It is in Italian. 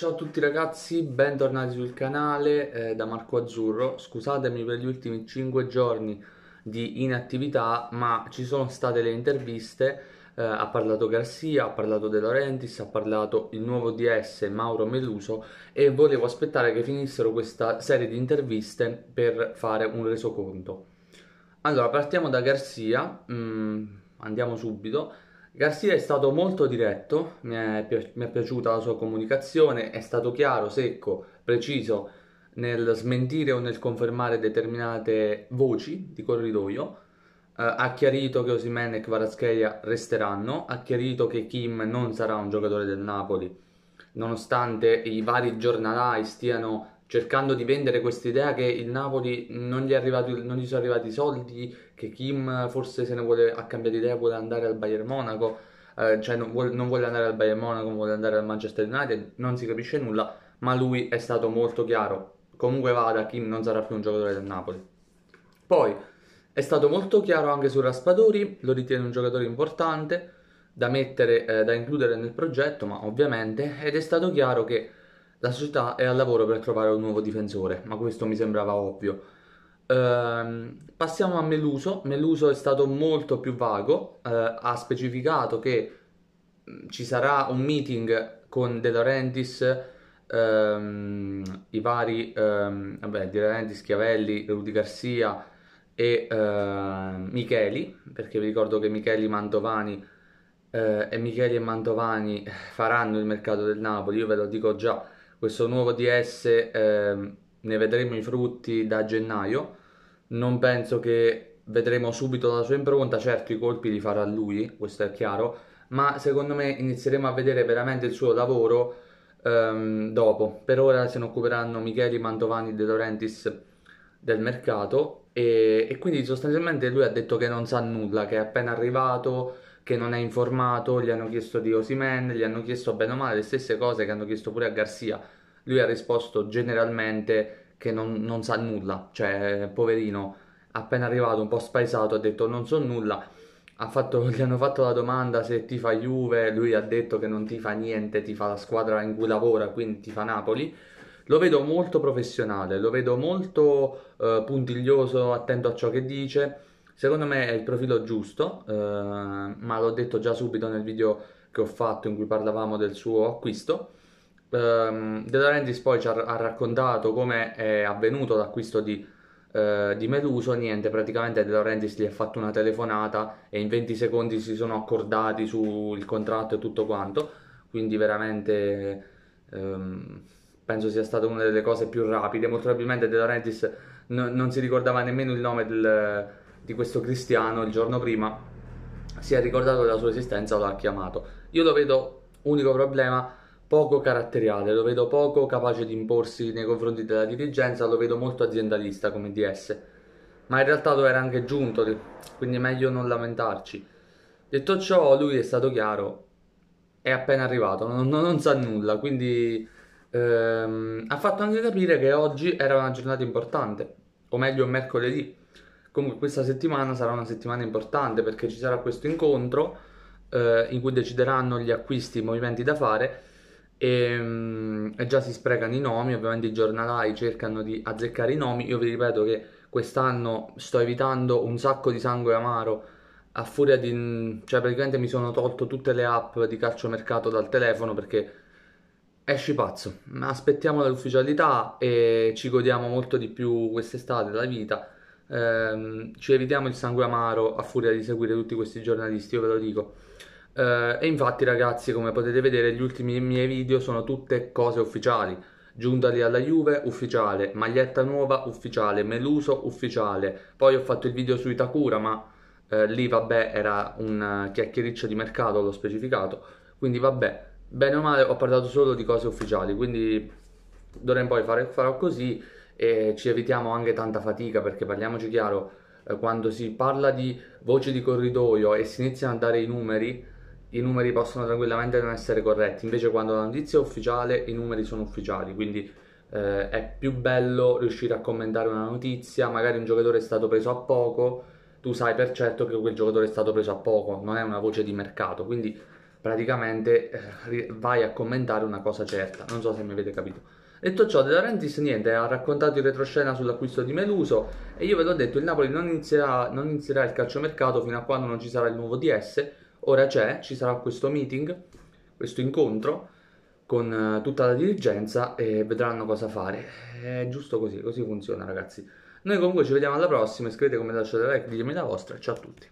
Ciao a tutti ragazzi, bentornati sul canale eh, da Marco Azzurro. Scusatemi per gli ultimi 5 giorni di inattività, ma ci sono state le interviste. Eh, ha parlato Garcia, ha parlato De Laurentiis, ha parlato il nuovo DS Mauro Meluso e volevo aspettare che finissero questa serie di interviste per fare un resoconto. Allora, partiamo da Garcia, mm, andiamo subito. Garcia è stato molto diretto, mi è, pi- mi è piaciuta la sua comunicazione, è stato chiaro, secco, preciso nel smentire o nel confermare determinate voci di corridoio. Uh, ha chiarito che Osimene e Kvaratskhelia resteranno, ha chiarito che Kim non sarà un giocatore del Napoli, nonostante i vari giornalai stiano cercando di vendere questa idea che il Napoli non gli, arrivato, non gli, sono arrivati i soldi, che Kim forse se ne vuole, ha cambiato idea, vuole andare al Bayern Monaco, eh, cioè non vuole, non vuole, andare al Bayern Monaco, vuole andare al Manchester United, non si capisce nulla, ma lui è stato molto chiaro, comunque vada Kim non sarà più un giocatore del Napoli. Poi è stato molto chiaro anche su Raspadori, lo ritiene un giocatore importante da mettere, eh, da includere nel progetto, ma ovviamente, ed è stato chiaro che la società è al lavoro per trovare un nuovo difensore, ma questo mi sembrava ovvio. Ehm, passiamo a Meluso. Meluso è stato molto più vago, eh, ha specificato che mm, ci sarà un meeting con De Laurentiis, ehm, i vari ehm, vabbè, De Laurentiis, Chiavelli, Rudy Garcia e eh, Micheli, perché vi ricordo che Micheli Mantovani eh, e Micheli e Mantovani faranno il mercato del Napoli, io ve lo dico già questo nuovo DS eh, ne vedremo i frutti da gennaio, non penso che vedremo subito la sua impronta, certo i colpi li farà lui, questo è chiaro, ma secondo me inizieremo a vedere veramente il suo lavoro ehm, dopo. Per ora se ne occuperanno Micheli Mantovani De Laurentiis del mercato e, e quindi sostanzialmente lui ha detto che non sa nulla, che è appena arrivato, che non è informato, gli hanno chiesto di Osimen, gli hanno chiesto bene o male le stesse cose che hanno chiesto pure a Garzia. Lui ha risposto generalmente che non, non sa nulla, cioè poverino, appena arrivato un po' spaesato ha detto non so nulla. Fatto, gli hanno fatto la domanda se ti fa Juve, lui ha detto che non ti fa niente, ti fa la squadra in cui lavora, quindi ti fa Napoli. Lo vedo molto professionale, lo vedo molto eh, puntiglioso, attento a ciò che dice Secondo me è il profilo giusto, eh, ma l'ho detto già subito nel video che ho fatto in cui parlavamo del suo acquisto. Um, De Laurentiis poi ci ha, ha raccontato come è avvenuto l'acquisto di, uh, di, Meluso, niente, praticamente De Laurentiis gli ha fatto una telefonata e in 20 secondi si sono accordati sul contratto e tutto quanto, quindi veramente um, penso sia stata una delle cose più rapide, molto probabilmente De Laurentiis no, non si ricordava nemmeno il nome del di questo cristiano il giorno prima si è ricordato della sua esistenza, lo ha chiamato. Io lo vedo, unico problema, poco caratteriale, lo vedo poco capace di imporsi nei confronti della dirigenza, lo vedo molto aziendalista come DS, ma in realtà lo era anche giunto, quindi è meglio non lamentarci. Detto ciò, lui è stato chiaro, è appena arrivato, non, non, non sa nulla, quindi ehm, ha fatto anche capire che oggi era una giornata importante, o meglio mercoledì, Comunque questa settimana sarà una settimana importante perché ci sarà questo incontro eh, in cui decideranno gli acquisti, i movimenti da fare e, ehm, e, già si sprecano i nomi, ovviamente i giornalai cercano di azzeccare i nomi. Io vi ripeto che quest'anno sto evitando un sacco di sangue amaro a furia di... cioè praticamente mi sono tolto tutte le app di calciomercato dal telefono perché esci pazzo. Aspettiamo l'ufficialità e ci godiamo molto di più quest'estate, la vita ehm, ci evitiamo il sangue amaro a furia di seguire tutti questi giornalisti, io ve lo dico. Eh, e infatti ragazzi, come potete vedere, gli ultimi miei video sono tutte cose ufficiali. Giunta alla Juve, ufficiale, maglietta nuova, ufficiale, Meluso, ufficiale. Poi ho fatto il video su Itakura, ma eh, lì vabbè era un chiacchiericcio di mercato, l'ho specificato. Quindi vabbè, bene o male ho parlato solo di cose ufficiali, quindi d'ora in poi farò così e ci evitiamo anche tanta fatica perché parliamoci chiaro, eh, quando si parla di voce di corridoio e si iniziano a dare i numeri, i numeri possono tranquillamente non essere corretti, invece quando la notizia è ufficiale i numeri sono ufficiali, quindi eh, è più bello riuscire a commentare una notizia, magari un giocatore è stato preso a poco, tu sai per certo che quel giocatore è stato preso a poco, non è una voce di mercato, quindi praticamente eh, vai a commentare una cosa certa, non so se mi avete capito. Detto ciò, De Laurentiis niente, ha raccontato in retroscena sull'acquisto di Meluso e io ve l'ho detto, il Napoli non inizierà, non inizierà il calciomercato fino a quando non ci sarà il nuovo DS, ora c'è, ci sarà questo meeting, questo incontro con eh, tutta la dirigenza e vedranno cosa fare. È giusto così, così funziona ragazzi. Noi comunque ci vediamo alla prossima, iscrivetevi, lasciate like, ditemi la vostra, ciao a tutti.